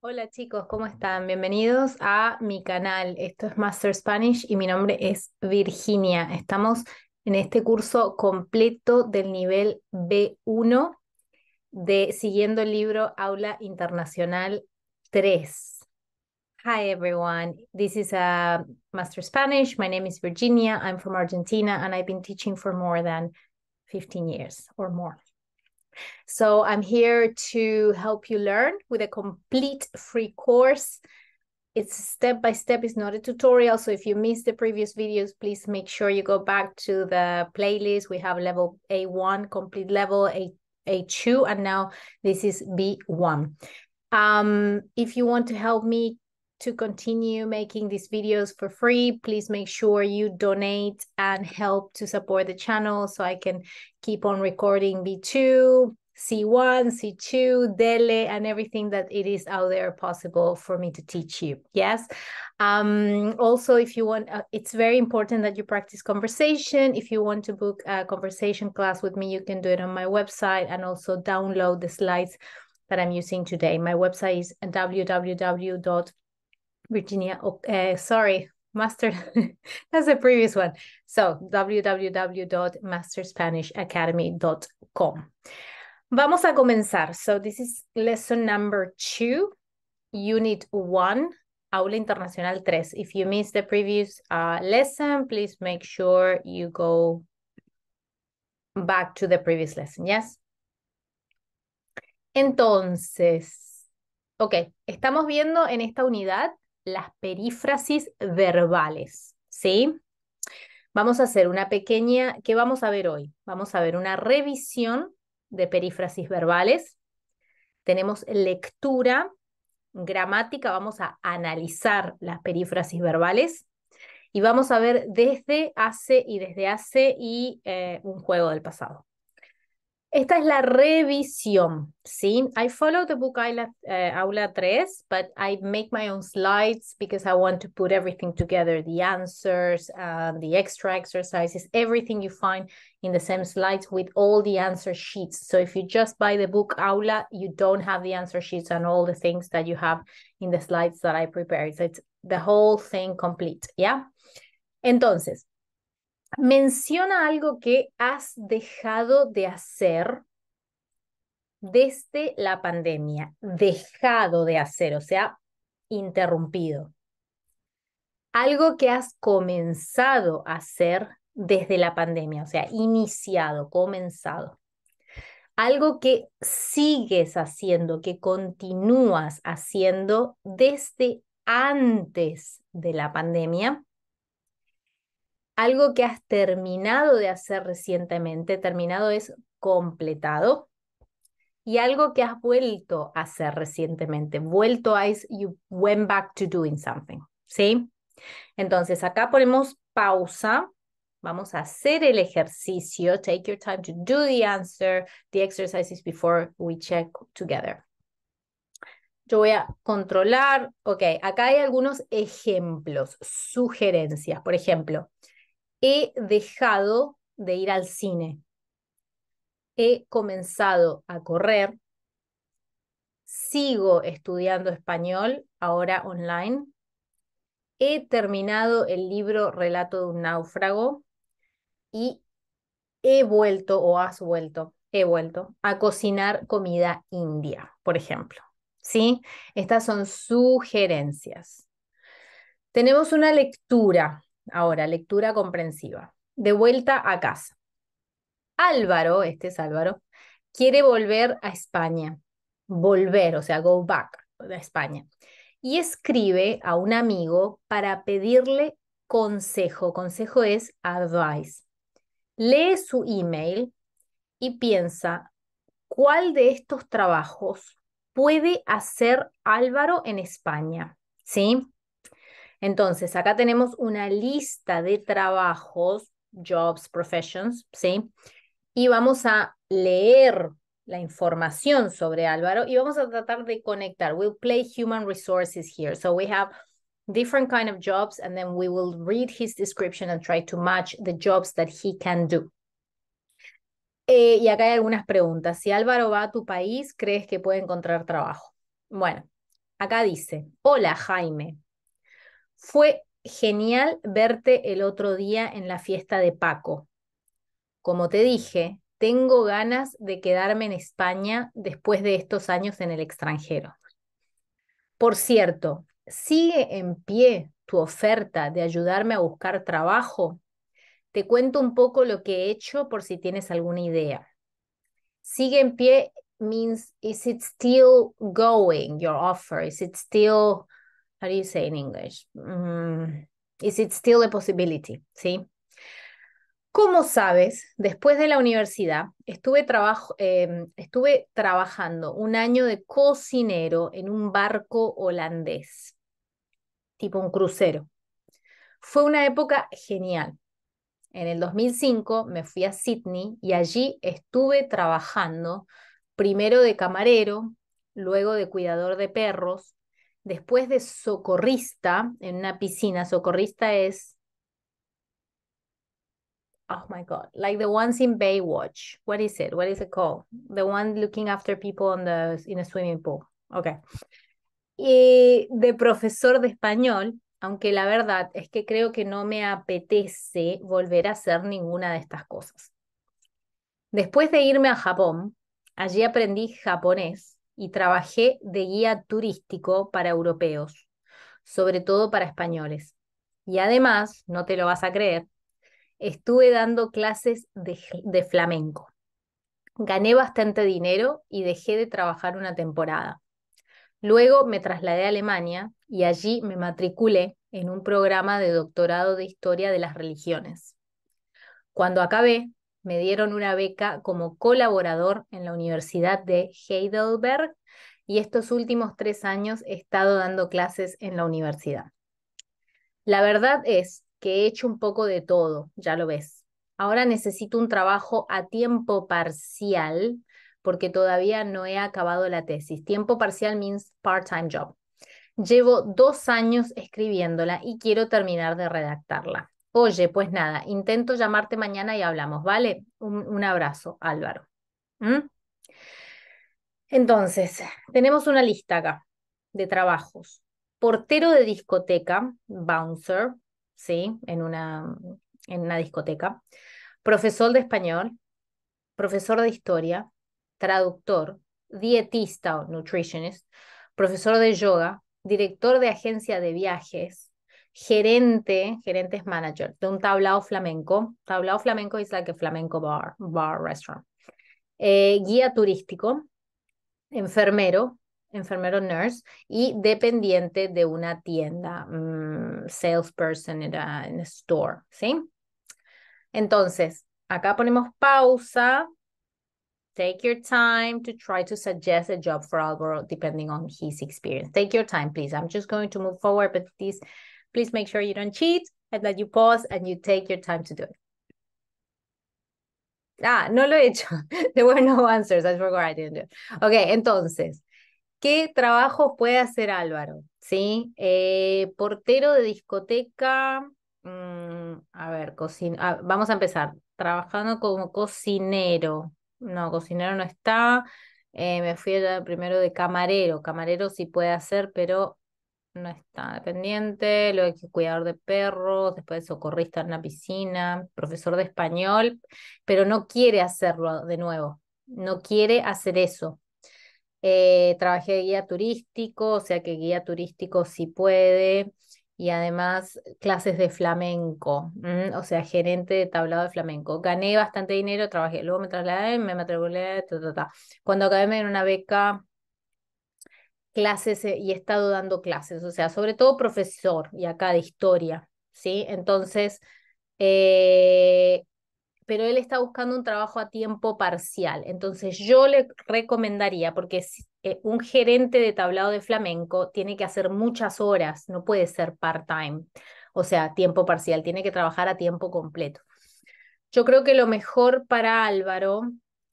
Hola chicos, ¿cómo están? Bienvenidos a mi canal. Esto es Master Spanish y mi nombre es Virginia. Estamos en este curso completo del nivel B1 de siguiendo el libro Aula Internacional 3. Hi everyone, this is a uh, Master Spanish. My name is Virginia. I'm from Argentina and I've been teaching for more than 15 years or more. So I'm here to help you learn with a complete free course. It's step by step, it's not a tutorial. So if you missed the previous videos, please make sure you go back to the playlist. We have level A1, complete level, A, A2, and now this is B1. Um, if you want to help me to continue making these videos for free. Please make sure you donate and help to support the channel so I can keep on recording B2, C1, C2, Dele, and everything that it is out there possible for me to teach you. Yes. Um, also, if you want, uh, it's very important that you practice conversation. If you want to book a conversation class with me, you can do it on my website and also download the slides that I'm using today. My website is www Virginia, uh, sorry, master, that's the previous one. So www.masterspanishacademy.com. Vamos a comenzar. So this is lesson number two, unit one, Aula Internacional tres. If you missed the previous uh, lesson, please make sure you go back to the previous lesson, yes? Entonces, ok, estamos viendo en esta unidad las perífrasis verbales, ¿sí? Vamos a hacer una pequeña, ¿qué vamos a ver hoy? Vamos a ver una revisión de perífrasis verbales. Tenemos lectura, gramática, vamos a analizar las perífrasis verbales y vamos a ver desde hace y desde hace y eh, un juego del pasado. Esta es la revisión, ¿sí? I follow the book aula, uh, aula 3, but I make my own slides because I want to put everything together, the answers, and uh, the extra exercises, everything you find in the same slides with all the answer sheets. So if you just buy the book aula, you don't have the answer sheets and all the things that you have in the slides that I prepared. So it's the whole thing complete, yeah? Entonces, menciona algo que has dejado de hacer desde la pandemia, dejado de hacer, o sea, interrumpido. Algo que has comenzado a hacer desde la pandemia, o sea, iniciado, comenzado. Algo que sigues haciendo, que continúas haciendo desde antes de la pandemia algo que has terminado de hacer recientemente, terminado es completado, y algo que has vuelto a hacer recientemente, vuelto a es you went back to doing something, ¿sí? Entonces acá ponemos pausa, vamos a hacer el ejercicio, take your time to do the answer, the exercises before we check together. Yo voy a controlar, ok, acá hay algunos ejemplos, sugerencias, por ejemplo, he dejado de ir al cine. He comenzado a correr. Sigo estudiando español, ahora online. He terminado el libro Relato de un náufrago y he vuelto o has vuelto, he vuelto a cocinar comida india, por ejemplo. ¿Sí? Estas son sugerencias. Tenemos una lectura Ahora, lectura comprensiva. De vuelta a casa. Álvaro, este es Álvaro, quiere volver a España. Volver, o sea, go back a España. Y escribe a un amigo para pedirle consejo. Consejo es advice. Lee su email y piensa cuál de estos trabajos puede hacer Álvaro en España. ¿Sí? Entonces, acá tenemos una lista de trabajos, jobs, professions, ¿sí? Y vamos a leer la información sobre Álvaro y vamos a tratar de conectar. We'll play human resources here. So we have different kind of jobs and then we will read his description and try to match the jobs that he can do. Eh, y acá hay algunas preguntas. Si Álvaro va a tu país, ¿crees que puede encontrar trabajo? Bueno, acá dice, hola Jaime, fue genial verte el otro día en la fiesta de Paco. Como te dije, tengo ganas de quedarme en España después de estos años en el extranjero. Por cierto, ¿sigue en pie tu oferta de ayudarme a buscar trabajo? Te cuento un poco lo que he hecho por si tienes alguna idea. Sigue en pie means is it still going your offer? Is it still how do you say in English? Mm, is it still possibility? ¿Sí? Como sabes, después de la universidad estuve, em, estuve trabajando un año de cocinero en un barco holandés, tipo un crucero. Fue una época genial. En el 2005 me fui a Sydney y allí estuve trabajando primero de camarero, luego de cuidador de perros, después de socorrista en una piscina, socorrista es. Oh my God, like the ones in Baywatch. What is it? What is it called? The one looking after people on the, in a swimming pool. Okay. Y de profesor de español, aunque la verdad es que creo que no me apetece volver a hacer ninguna de estas cosas. Después de irme a Japón, allí aprendí japonés y trabajé de guía turístico para europeos, sobre todo para españoles. Y además, no te lo vas a creer, estuve dando clases de, de flamenco. Gané bastante dinero y dejé de trabajar una temporada. Luego me trasladé a Alemania y allí me matriculé en un programa de doctorado de historia de las religiones. Cuando acabé, me dieron una beca como colaborador en la Universidad de Heidelberg y estos últimos tres años he estado dando clases en la universidad. La verdad es que he hecho un poco de todo, ya lo ves. Ahora necesito un trabajo a tiempo parcial porque todavía no he acabado la tesis. Tiempo parcial means part-time job. Llevo dos años escribiéndola y quiero terminar de redactarla. Oye, pues nada, intento llamarte mañana y hablamos, ¿vale? Un, abrazo, Álvaro. ¿Mm? Entonces, tenemos una lista acá de trabajos. Portero de discoteca, bouncer, ¿sí? En una, en una discoteca. Profesor de español, profesor de historia, traductor, dietista o nutritionist, profesor de yoga, director de agencia de viajes, gerente, gerente es manager de un tablao flamenco. Tablao flamenco es like flamenco bar, bar restaurant. Eh, guía turístico, enfermero, enfermero nurse y dependiente de una tienda, mm, salesperson en a, store, ¿sí? Entonces, acá ponemos pausa. Take your time to try to suggest a job for Alvaro depending on his experience. Take your time, please. I'm just going to move forward, but this Please make sure you don't cheat and that you pause and you take your time to do it. Ah, no lo he hecho. There were no answers. I forgot I didn't do it. Ok, entonces, ¿qué trabajo puede hacer Álvaro? ¿Sí? Eh, portero de discoteca. Mm, a ver, cocina. Ah, vamos a empezar. Trabajando como cocinero. No, cocinero no está. Eh, me fui primero de camarero. Camarero sí puede hacer, pero no está dependiente, luego cuidador de perros, después socorrista en la piscina, profesor de español, pero no quiere hacerlo de nuevo, no quiere hacer eso. Eh, trabajé de guía turístico, o sea que guía turístico sí puede, y además clases de flamenco, o sea, gerente de tablado de flamenco. Gané bastante dinero, trabajé, luego me trasladé, me matriculé, ta, Cuando acabé me dieron una beca clases eh, y he estado dando clases, o sea, sobre todo profesor y acá de historia, ¿sí? Entonces, eh, pero él está buscando un trabajo a tiempo parcial, entonces yo le recomendaría, porque eh, un gerente de tablado de flamenco tiene que hacer muchas horas, no puede ser part-time, o sea, tiempo parcial, tiene que trabajar a tiempo completo. Yo creo que lo mejor para Álvaro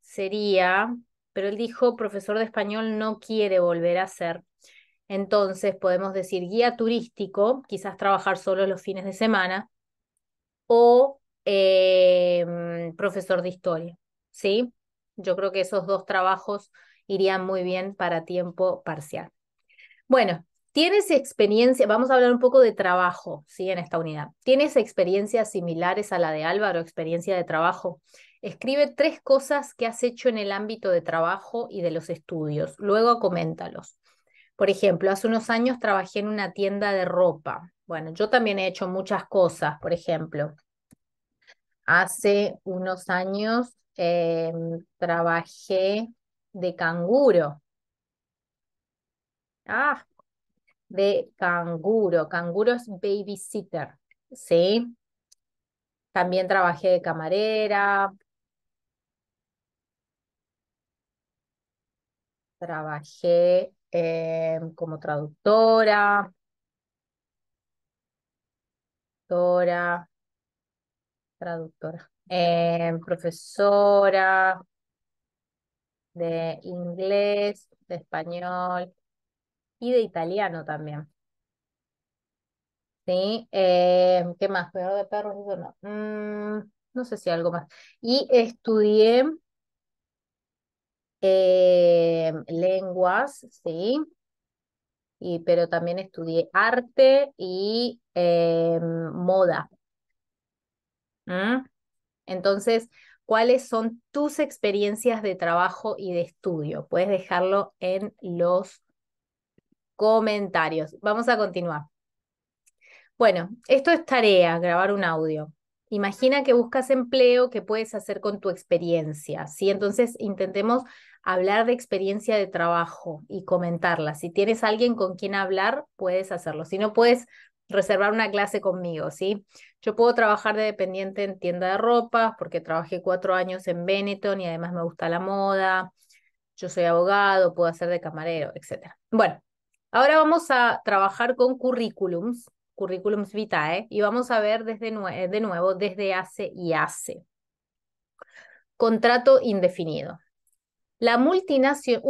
sería pero él dijo, profesor de español no quiere volver a ser. Entonces podemos decir guía turístico, quizás trabajar solo los fines de semana, o eh, profesor de historia. ¿Sí? Yo creo que esos dos trabajos irían muy bien para tiempo parcial. Bueno, ¿tienes experiencia? Vamos a hablar un poco de trabajo, ¿sí? En esta unidad. ¿Tienes experiencias similares a la de Álvaro, experiencia de trabajo? Escribe tres cosas que has hecho en el ámbito de trabajo y de los estudios. Luego coméntalos. Por ejemplo, hace unos años trabajé en una tienda de ropa. Bueno, yo también he hecho muchas cosas, por ejemplo. Hace unos años eh, trabajé de canguro. Ah, de canguro. Canguro es babysitter, ¿sí? También trabajé de camarera, trabajé eh, como traductora, traductora, eh, profesora de inglés, de español y de italiano también. ¿Sí? Eh, ¿qué más? peor de perros, no. Mm, no sé si algo más. Y estudié lenguas, ¿sí? Y, pero también estudié arte y eh, moda. ¿Mm? Entonces, ¿cuáles son tus experiencias de trabajo y de estudio? Puedes dejarlo en los comentarios. Vamos a continuar. Bueno, esto es tarea, grabar un audio. Imagina que buscas empleo ¿qué puedes hacer con tu experiencia, ¿sí? Entonces intentemos hablar de experiencia de trabajo y comentarla. Si tienes alguien con quien hablar, puedes hacerlo. Si no, puedes reservar una clase conmigo, ¿sí? Yo puedo trabajar de dependiente en tienda de ropa porque trabajé cuatro años en Benetton y además me gusta la moda. Yo soy abogado, puedo hacer de camarero, etc. Bueno, ahora vamos a trabajar con currículums, currículums vitae, y vamos a ver desde de nuevo desde hace y hace. Contrato indefinido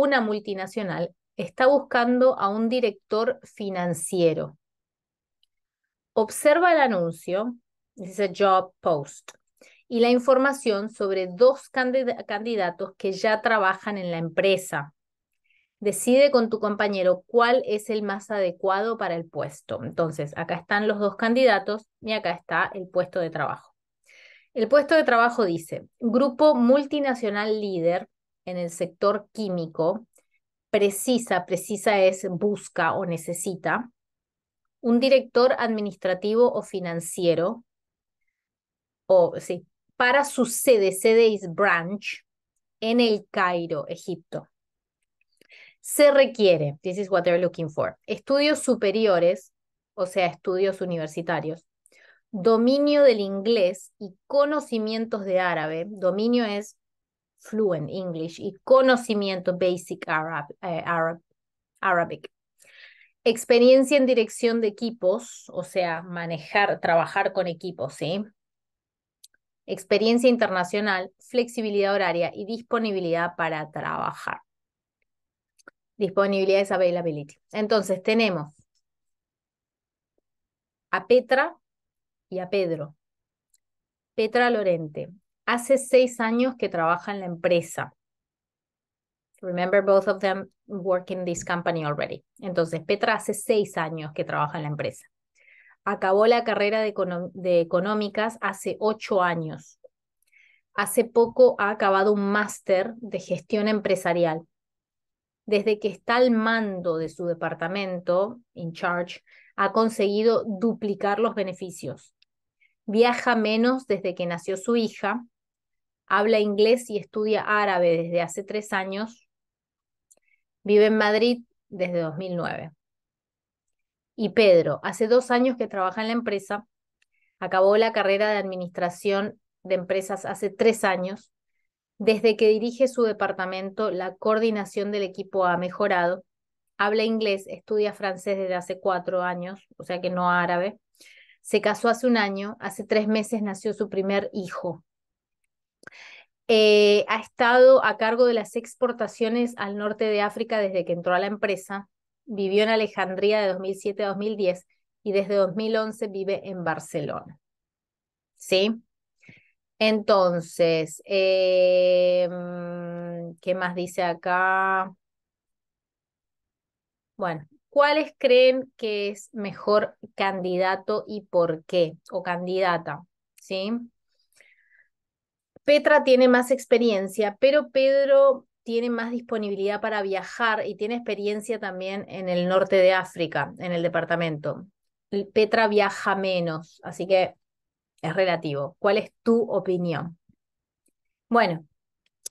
una multinacional está buscando a un director financiero. Observa el anuncio, dice job post, y la información sobre dos candidatos que ya trabajan en la empresa. Decide con tu compañero cuál es el más adecuado para el puesto. Entonces, acá están los dos candidatos y acá está el puesto de trabajo. El puesto de trabajo dice, grupo multinacional líder en el sector químico precisa, precisa es busca o necesita, un director administrativo o financiero, o sí, para su sede, sede is branch, en el Cairo, Egipto. Se requiere, this is what they're looking for, estudios superiores, o sea, estudios universitarios, dominio del inglés y conocimientos de árabe. Dominio es fluent English y conocimiento basic eh, Arabic. Experiencia en dirección de equipos, o sea, manejar, trabajar con equipos, ¿sí? Experiencia internacional, flexibilidad horaria y disponibilidad para trabajar. Disponibilidad es availability. Entonces, tenemos a Petra y a Pedro. Petra Lorente, hace seis años que trabaja en la empresa. Remember, both of them work in this company already. Entonces, Petra hace seis años que trabaja en la empresa. Acabó la carrera de, económicas hace ocho años. Hace poco ha acabado un máster de gestión empresarial. Desde que está al mando de su departamento, in charge, ha conseguido duplicar los beneficios. Viaja menos desde que nació su hija habla inglés y estudia árabe desde hace tres años. Vive en Madrid desde 2009. Y Pedro, hace dos años que trabaja en la empresa, acabó la carrera de administración de empresas hace tres años. Desde que dirige su departamento, la coordinación del equipo ha mejorado. Habla inglés, estudia francés desde hace cuatro años, o sea que no árabe. Se casó hace un año, hace tres meses nació su primer hijo, eh, ha estado a cargo de las exportaciones al norte de África desde que entró a la empresa. Vivió en Alejandría de 2007 a 2010 y desde 2011 vive en Barcelona. ¿Sí? Entonces, eh, mm, ¿qué más dice acá? Bueno, ¿cuáles creen que es mejor candidato y por qué? O candidata, ¿sí? Petra tiene más experiencia, pero Pedro tiene más disponibilidad para viajar y tiene experiencia también en el norte de África, en el departamento. Petra viaja menos, así que es relativo. ¿Cuál es tu opinión? Bueno,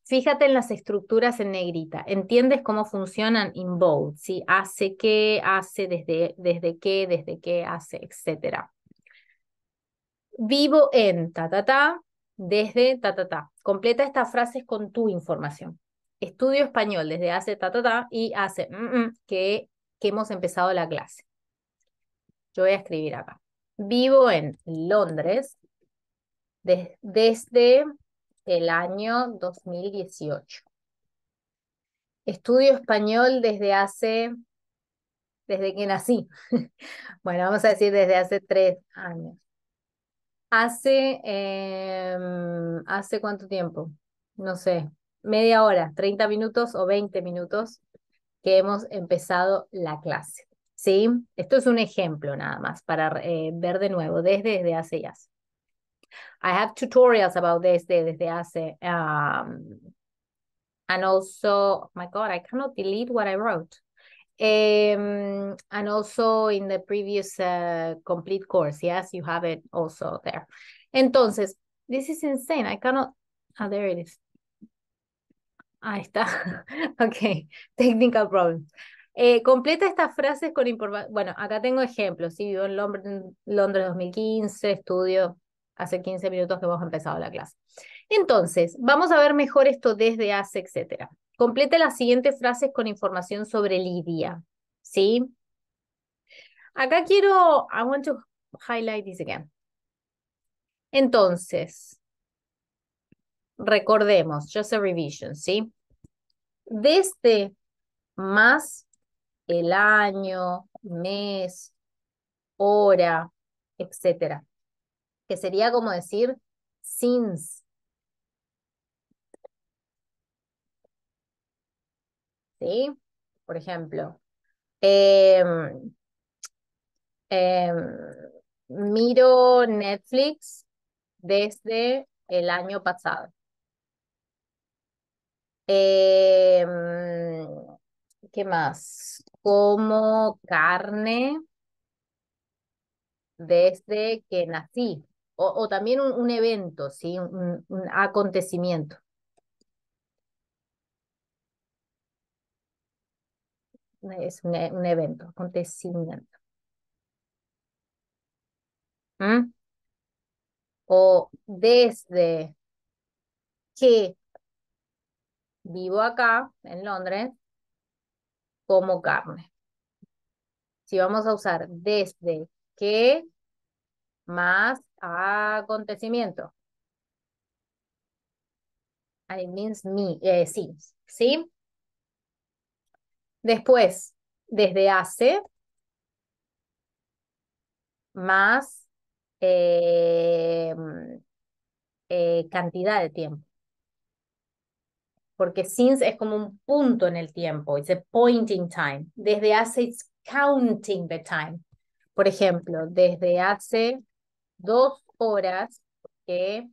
fíjate en las estructuras en negrita. ¿Entiendes cómo funcionan in bold? ¿sí? Hace qué, hace desde, desde qué, desde qué hace, etcétera. Vivo en, ta, ta, ta desde ta, ta, ta. Completa estas frases con tu información. Estudio español desde hace ta, ta, ta y hace mm, mm", que, que hemos empezado la clase. Yo voy a escribir acá. Vivo en Londres desde el año 2018. Estudio español desde hace, desde que nací. bueno, vamos a decir desde hace tres años hace, em, hace cuánto tiempo, no sé, media hora, 30 minutos o 20 minutos que hemos empezado la clase. ¿Sí? Esto es un ejemplo nada más para eh, ver de nuevo desde, desde hace ya. I have tutorials about this desde, desde hace. Um, and also, oh my God, I cannot delete what I wrote y em, and also in the previous uh, complete course, yes, you have it also there. Entonces, this is insane. I cannot, Ah, there it is. Ahí está. okay technical problem. Eh, completa estas frases con información. Bueno, acá tengo ejemplos. Sí, vivo en Londres, Londres 2015, estudio hace 15 minutos que hemos empezado la clase. Entonces, vamos a ver mejor esto desde hace, etcétera. Complete las siguientes frases con información sobre Lidia, ¿sí? Acá quiero, I want to highlight this again. Entonces, recordemos, just a revision, ¿sí? Desde más el año, mes, hora, etcétera. Que sería como decir since Por ejemplo, em, em, miro Netflix desde el año pasado. Em, ¿Qué más? Como carne desde que nací. O, también un, evento, ¿sí? un acontecimiento. es e, un, evento, acontecimiento. ¿Mm? O desde que vivo acá, en Londres, como carne. Si vamos a usar desde que más acontecimiento. I means me, eh, sí, ¿sí? Después, desde hace, más eh, eh, cantidad de tiempo. Porque since es como un punto en el tiempo, it's a point in time. Desde hace, it's counting the time. Por ejemplo, desde hace dos horas que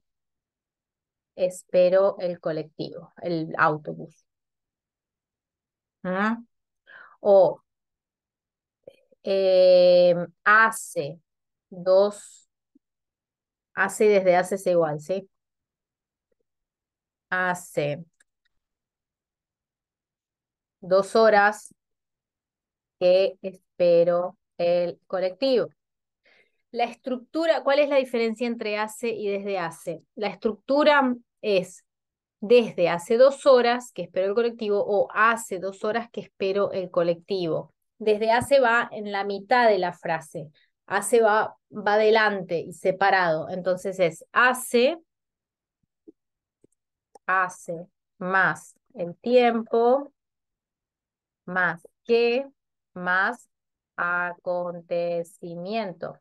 espero el colectivo, el autobús. ¿Mm? o eh, hace dos, hace desde hace es igual, ¿sí? Hace dos horas que espero el colectivo. La estructura, ¿cuál es la diferencia entre hace y desde hace? La estructura es desde hace dos horas que espero el colectivo o hace dos horas que espero el colectivo. Desde hace va en la mitad de la frase. Hace va, va adelante y separado. Entonces es hace, hace más el tiempo, más que, más acontecimiento.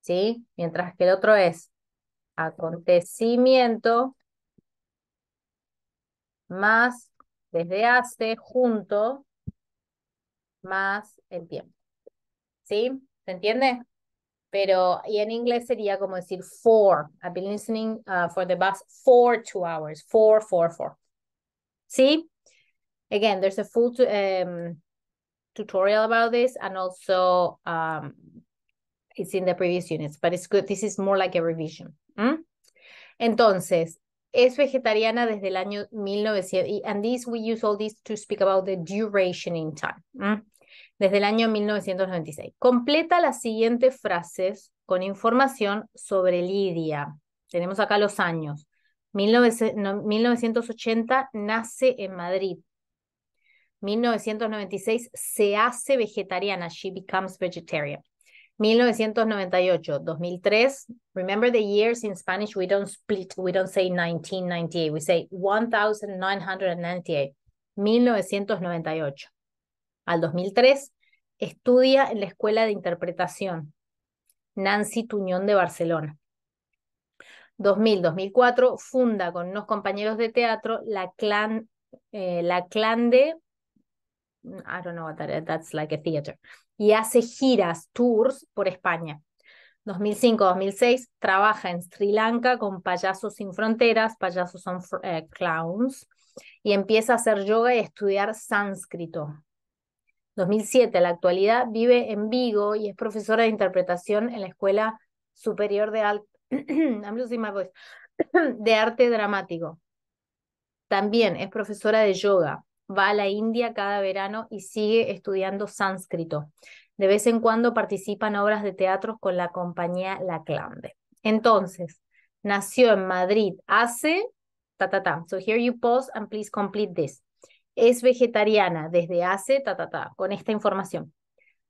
¿Sí? Mientras que el otro es acontecimiento más desde hace junto más el tiempo. ¿Sí? ¿Se entiende? Pero, y en inglés sería como decir for. I've been listening uh, for the bus for two hours. For, four for. ¿Sí? Again, there's a full em, tutorial about this and also um, it's in the previous units, but it's good. This is more like a revision. ¿Mm? Entonces, es vegetariana desde el año 1900 y and this we use all this to speak about the duration in time. ¿Mm? Desde el año 1996. Completa las siguientes frases con información sobre Lidia. Tenemos acá los años. 1980 nace en Madrid. 1996 se hace vegetariana, she becomes vegetarian. 1998, 2003. Remember the years in Spanish, we don't split, we don't say 1998, we say 1998. 1998 al 2003, estudia en la Escuela de Interpretación Nancy Tuñón de Barcelona. 2000-2004 funda con unos compañeros de teatro la clan, eh, la de, mm, I don't know what that is, that's like a theater, y hace giras, tours por España. 2005-2006 trabaja en Sri Lanka con Payasos sin Fronteras, Payasos son eh, Clowns, y empieza a hacer yoga y estudiar sánscrito. 2007, a la actualidad, vive en Vigo y es profesora de interpretación en la Escuela Superior de pues, Arte Dramático. También es profesora de yoga va a la India cada verano y sigue estudiando sánscrito. De vez en cuando participa en obras de teatro con la compañía La Clande. Entonces, nació en Madrid hace... Ta, So here you pause and please complete this. Es vegetariana desde hace... Ta, con esta información.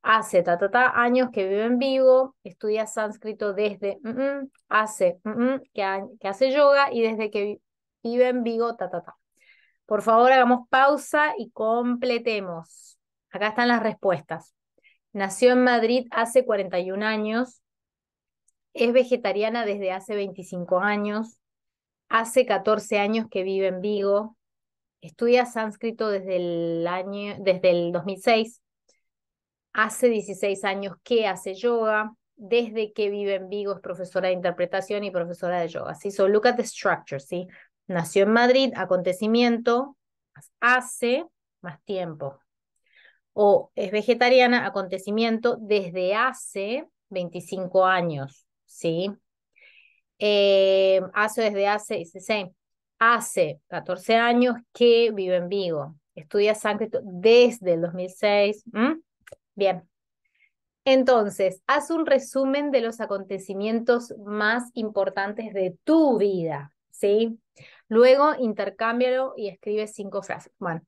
Hace ta, años que vive en Vigo, estudia sánscrito desde mm, mm, hace mm, que, hace yoga y desde que vive en Vigo, ta. Por favor, hagamos pausa y completemos. Acá están las respuestas. Nació en Madrid hace 41 años, es vegetariana desde hace 25 años, hace 14 años que vive en Vigo, estudia sánscrito desde el año desde el 2006. Hace 16 años que hace yoga, desde que vive en Vigo es profesora de interpretación y profesora de yoga. Así So look at the structure, ¿sí? Nació en Madrid, acontecimiento, hace más tiempo. O es vegetariana, acontecimiento, desde hace 25 años, ¿sí? Eh, hace desde hace, hace 14 años que vive en Vigo. Estudia sánscrito desde el 2006. Bien. Entonces, haz un resumen de los acontecimientos más importantes de tu vida, ¿sí? Luego, intercámbialo y escribe cinco frases. Bueno,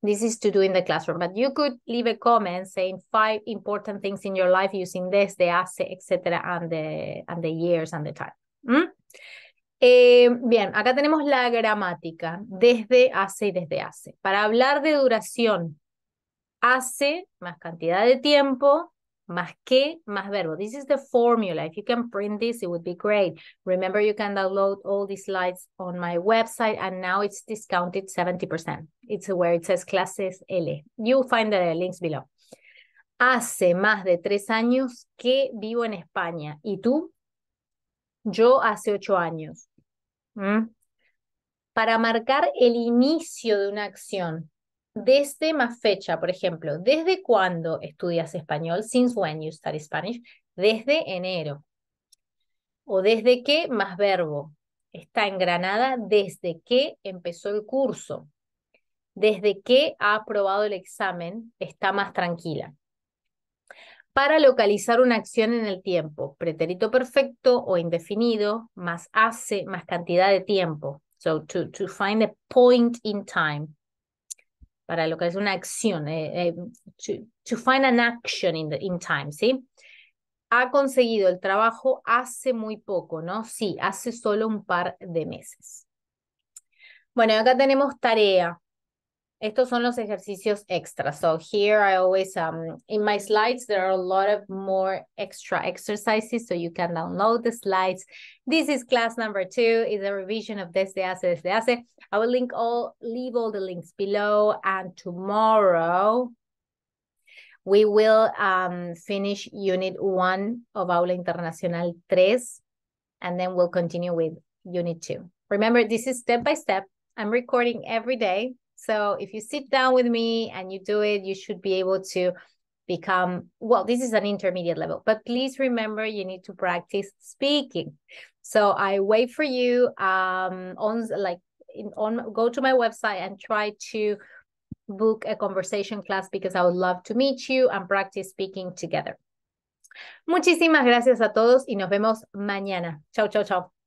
this is to do in the classroom, but you could leave a comment saying five important things in your life using this, the hace, etc., and the, and the years and the time. ¿Mm? Eh, bien, acá tenemos la gramática, desde hace y desde hace. Para hablar de duración, hace más cantidad de tiempo más que, más verbo. This is the formula. If you can print this, it would be great. Remember, you can download all these slides on my website, and now it's discounted 70%. It's where it says clases L. You'll find the links below. Hace más de tres años que vivo en España. ¿Y tú? Yo hace ocho años. Mm. Para marcar el inicio de una acción, desde más fecha, por ejemplo, ¿desde cuándo estudias español? Since when you study Spanish? Desde enero. O desde qué más verbo. Está en Granada desde que empezó el curso. Desde que ha aprobado el examen, está más tranquila. Para localizar una acción en el tiempo, pretérito perfecto o indefinido, más hace, más cantidad de tiempo. So, to find a point in time para lo que es una acción, eh, eh, to, find an action in, in time, ¿sí? Ha conseguido el trabajo hace muy poco, ¿no? Sí, hace solo un par de meses. Bueno, acá tenemos tarea. Estos son los ejercicios extra. So here I always, um, in my slides, there are a lot of more extra exercises, so you can download the slides. This is class number two, is a revision of Desde Hace, Desde Hace. I will link all, leave all the links below, and tomorrow we will um, finish unit one of Aula Internacional 3, and then we'll continue with unit two. Remember, this is step by step. I'm recording every day so if you sit down with me and you do it, you should be able to become well this is an intermediate level but please remember you need to practice speaking so i wait for you um on like in, on go to my website and try to book a conversation class because i would love to meet you and practice speaking together muchísimas gracias a todos y nos vemos mañana chao chao chao